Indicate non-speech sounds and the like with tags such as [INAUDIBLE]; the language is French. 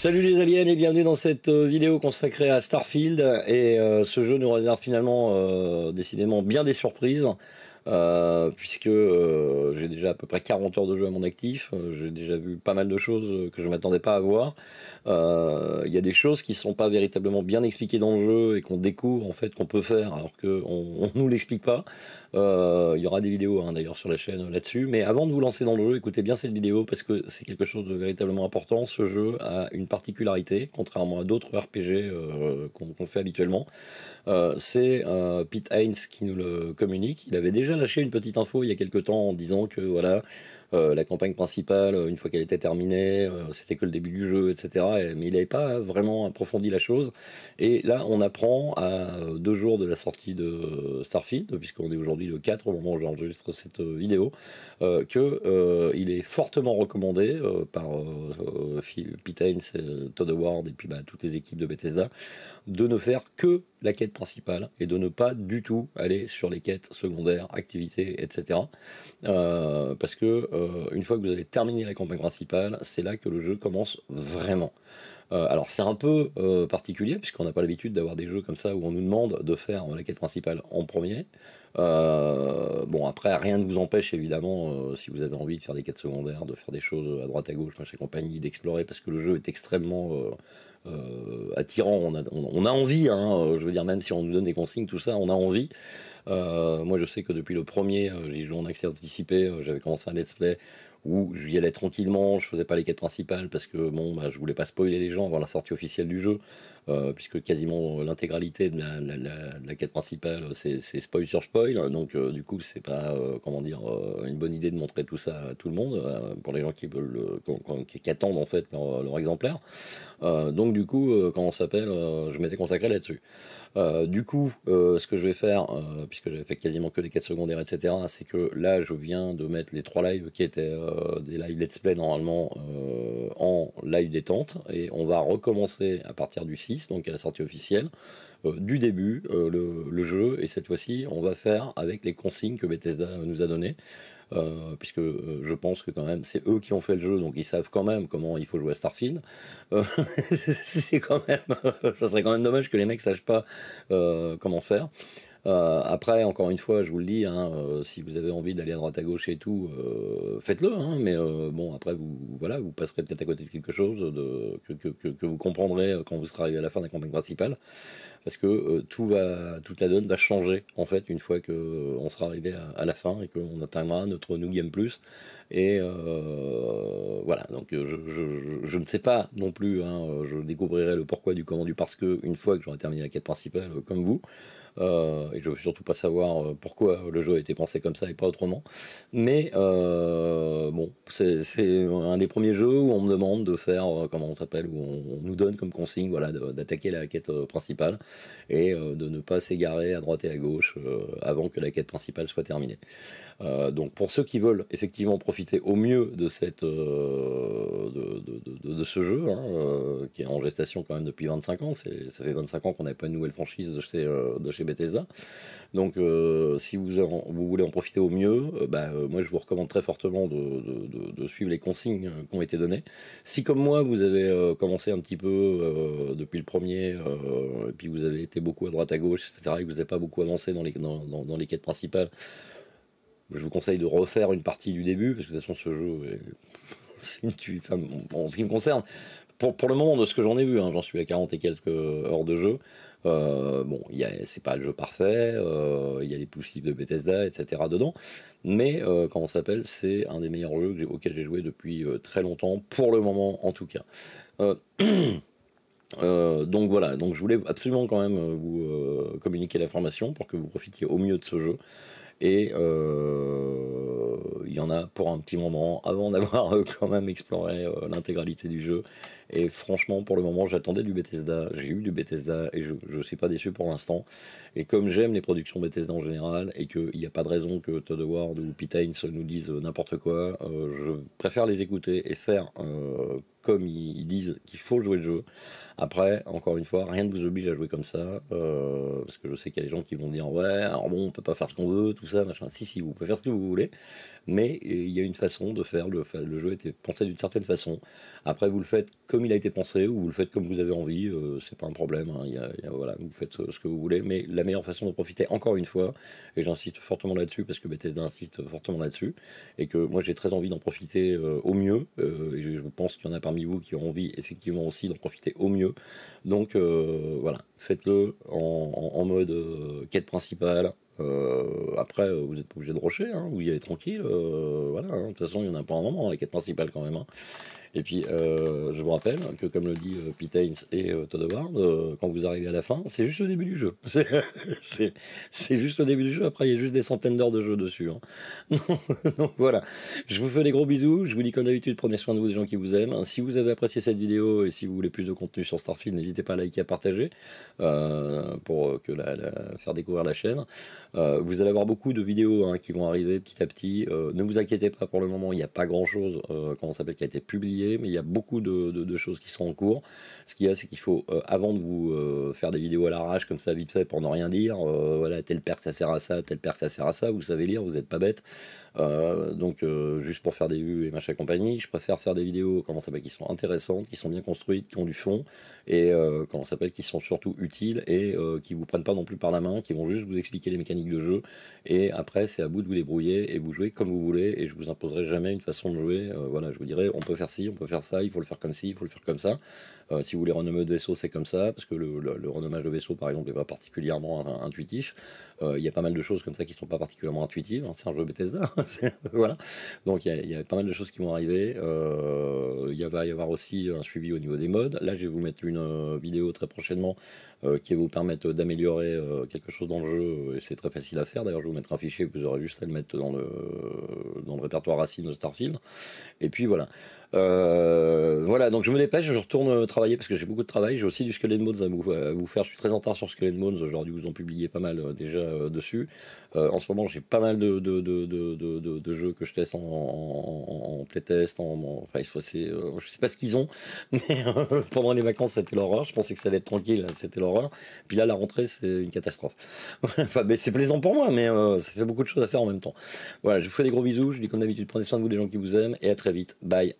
Salut les aliens et bienvenue dans cette euh, vidéo consacrée à Starfield et euh, ce jeu nous réserve finalement euh, décidément bien des surprises. Euh, puisque euh, j'ai déjà à peu près 40 heures de jeu à mon actif, euh, j'ai déjà vu pas mal de choses que je ne m'attendais pas à voir. Il y a des choses qui ne sont pas véritablement bien expliquées dans le jeu et qu'on découvre en fait qu'on peut faire alors qu'on [LAUGHS] ne nous l'explique pas. Il y aura des vidéos hein, d'ailleurs sur la chaîne là-dessus, mais avant de vous lancer dans le jeu, écoutez bien cette vidéo parce que c'est quelque chose de véritablement important. Ce jeu a une particularité, contrairement à d'autres RPG qu'on fait habituellement. Euh, c'est euh, Pete Haynes qui nous le communique. Il avait déjà lâché une petite info il y a quelques temps en disant que voilà, euh, la campagne principale, une fois qu'elle était terminée, c'était que le début du jeu, etc. mais il n'avait pas vraiment approfondi la chose. Et là, on apprend à deux jours de la sortie de Starfield, puisqu'on est aujourd'hui le 4 au moment où j'enregistre cette vidéo, que il est fortement recommandé par Pete Haynes, Todd Howard et puis bah, toutes les équipes de Bethesda de ne faire que la quête principale et de ne pas du tout aller sur les quêtes secondaires, activités, etc. Euh, parce que euh, une fois que vous avez terminé la campagne principale, c'est là que le jeu commence vraiment. Euh, alors c'est un peu particulier puisqu'on n'a pas l'habitude d'avoir des jeux comme ça où on nous demande de faire la quête principale en premier. Euh, bon, après, rien ne vous empêche, évidemment, euh, si vous avez envie de faire des quêtes secondaires, de faire des choses à droite, à gauche, machin compagnie, d'explorer, parce que le jeu est extrêmement euh, attirant. On a, envie, hein, je veux dire, même si on nous donne des consignes, tout ça, on a envie. moi, je sais que depuis le premier, j'ai joué en accès anticipé, j'avais commencé un let's play où j'y allais tranquillement, je faisais pas les quêtes principales parce que bon, bah, je voulais pas spoiler les gens avant la sortie officielle du jeu. Euh, puisque quasiment l'intégralité de, la, quête principale, c'est spoil sur spoil. Donc, euh, du coup, c'est pas euh, comment dire une bonne idée de montrer tout ça à tout le monde pour les gens qui veulent, qui, attendent en fait leur, exemplaire. donc, du coup, comment s'appelle Je m'étais consacré là-dessus. du coup, ce que je vais faire, puisque j'avais fait quasiment que des quêtes secondaires, etc., c'est que là, je viens de mettre les trois lives qui étaient des lives let's play normalement en live détente et on va recommencer à partir du 6, donc à la sortie officielle, euh, du début euh, le, jeu et cette fois-ci on va faire avec les consignes que Bethesda nous a données. Euh, puisque je pense que quand même c'est eux qui ont fait le jeu, donc ils savent quand même comment il faut jouer à Starfield. [LAUGHS] c'est quand même, [LAUGHS] ça serait quand même dommage que les mecs sachent pas comment faire. Euh, après, encore une fois, je vous le dis, hein, euh, si vous avez envie d'aller à droite à gauche et tout, euh, faites-le. Hein, mais bon, après, vous, voilà, vous passerez peut-être à côté de quelque chose que, vous comprendrez quand vous serez arrivé à la fin de la campagne principale. Parce que tout va, toute la donne va changer, en fait, une fois qu'on sera arrivé à, la fin et qu'on atteindra notre New Game Plus. Et voilà, donc je, ne sais pas non plus, hein, je découvrirai le pourquoi du comment du parce que une fois que j'aurai terminé la quête principale, comme vous je je veux surtout pas savoir euh, pourquoi le jeu a été pensé comme ça et pas autrement. Mais euh, bon, c'est un des premiers jeux où on me demande de faire, euh, comment on s'appelle, où on, nous donne comme consigne voilà, d'attaquer la quête principale et de ne pas s'égarer à droite et à gauche avant que la quête principale soit terminée. donc pour ceux qui veulent effectivement profiter au mieux de, cette, de, ce jeu, hein, qui est en gestation quand même depuis 25 ans, ça fait 25 ans qu'on n'a pas une nouvelle franchise de chez, de chez Bethesda, donc, euh, si vous, voulez en profiter au mieux, euh, bah, euh, moi je vous recommande très fortement de, suivre les consignes qui ont été données. Si, comme moi, vous avez commencé un petit peu depuis le premier, et puis vous avez été beaucoup à droite à gauche, etc., et que vous n'avez pas beaucoup avancé dans les, dans, les quêtes principales, je vous conseille de refaire une partie du début, parce que de toute façon, ce jeu. Est... [LAUGHS] en ce qui me concerne, pour, le moment, de ce que j'en ai vu, hein, j'en suis à 40 et quelques heures de jeu, euh, bon, c'est pas le jeu parfait, euh, il y a les poussives de Bethesda, etc. dedans, mais euh, quand on s'appelle, c'est un des meilleurs jeux auxquels j'ai joué depuis euh, très longtemps, pour le moment en tout cas. [CLEARS THROAT] donc voilà, donc je voulais absolument quand même vous communiquer l'information pour que vous profitiez au mieux de ce jeu. Et il y en a pour un petit moment avant d'avoir euh, quand même exploré euh, l'intégralité du jeu. Et franchement, pour le moment, j'attendais du Bethesda, j'ai eu du Bethesda et je ne suis pas déçu pour l'instant. Et comme j'aime les productions Bethesda en général et qu'il n'y a pas de raison que Todd Ward ou Pete Haines nous disent euh, n'importe quoi, je préfère les écouter et faire comme ils disent qu'il faut jouer le jeu. Après, encore une fois, rien ne vous oblige à jouer comme ça, euh, parce que je sais qu'il y a des gens qui vont dire ouais, alors bon, on peut pas faire ce qu'on veut, tout ça, machin. Si, si, vous pouvez faire ce que vous voulez, mais il y a une façon de faire, le, le jeu était pensé d'une certaine façon. Après, vous le faites comme il a été pensé, ou vous le faites comme vous avez envie, euh, c'est pas un problème, hein, il y a, voilà, vous faites ce que vous voulez, mais la meilleure façon de profiter, encore une fois, et j'insiste fortement là-dessus, parce que Bethesda insiste fortement là-dessus, et que moi j'ai très envie d'en profiter euh, au mieux, et je pense qu'il y en a parmi vous qui ont envie effectivement aussi d'en profiter au mieux. Donc euh, voilà, faites-le en, mode euh, quête principale. Euh, après, vous n'êtes pas obligé de rocher, hein. vous y allez tranquille. voilà, hein. de toute façon, il y en a pas un moment dans hein, la quête principale quand même. Et puis, euh, je vous rappelle que, comme le dit euh, Pete Haynes et euh, Todd Howard, quand vous arrivez à la fin, c'est juste au début du jeu. [LAUGHS] C'est juste au début du jeu, après, il y a juste des centaines d'heures de jeu dessus. Hein. [LAUGHS] Donc voilà, je vous fais des gros bisous, je vous dis comme d'habitude, prenez soin de vous, des gens qui vous aiment. Si vous avez apprécié cette vidéo et si vous voulez plus de contenu sur Starfield, n'hésitez pas à liker, et à partager pour que la, faire découvrir la chaîne. vous allez avoir beaucoup de vidéos hein, qui vont arriver petit à petit. ne vous inquiétez pas pour le moment, il n'y a pas grand chose, comment ça qui a été publié mais il y a beaucoup de, choses qui sont en cours. Ce qu'il y a, c'est qu'il faut, euh, avant de vous euh, faire des vidéos à l'arrache comme ça, vite fait, pour ne rien dire, euh, voilà, telle père ça sert à ça, telle père ça sert à ça, vous savez lire, vous n'êtes pas bête. Euh, donc, euh, juste pour faire des vues et machin compagnie, je préfère faire des vidéos, comment qui sont intéressantes, qui sont bien construites, qui ont du fond, et euh, s'appelle, qui sont surtout utiles et euh, qui vous prennent pas non plus par la main, qui vont juste vous expliquer les mécaniques de jeu. Et après, c'est à vous de vous débrouiller et vous jouez comme vous voulez, et je vous imposerai jamais une façon de jouer. voilà, je vous dirai, on peut faire ci, on peut faire ça, il faut le faire comme ci, il faut le faire comme ça. si vous voulez renommer de vaisseau, c'est comme ça, parce que le, renommage de vaisseau, par exemple, n'est pas particulièrement intuitif. Il y a pas mal de choses comme ça qui sont pas particulièrement intuitives. Hein, c'est un jeu Bethesda. [LAUGHS] voilà. Donc il y, a pas mal de choses qui vont arriver. Euh, il y va y avoir aussi un suivi au niveau des modes. Là, je vais vous mettre une euh, vidéo très prochainement euh, qui vous permettre d'améliorer quelque chose dans le jeu. Et c'est très facile à faire. D'ailleurs, je vais vous mettre un fichier, vous aurez juste à le mettre dans le, le répertoire racine de Starfield. Et puis voilà. voilà, donc je me dépêche, je retourne travailler parce que j'ai beaucoup de travail. J'ai aussi du Skeleton Modes à vous, faire. Je suis très en retard sur Skeleton Modes. Aujourd'hui, vous en publiez pas mal déjà dessus. en ce moment, j'ai pas mal de de, jeux que je teste en, en, playtest. En, enfin, euh, je sais pas ce qu'ils ont, [LAUGHS] mais euh, pendant les vacances, c'était l'horreur. Je pensais que ça allait être tranquille, c'était l'horreur. Puis là, la rentrée, c'est une catastrophe. [LAUGHS] enfin, c'est plaisant pour moi, mais euh, ça fait beaucoup de choses à faire en même temps. Voilà, je vous fais des gros bisous. Je dis comme d'habitude, prenez soin de vous, des gens qui vous aiment, et à très vite. Bye.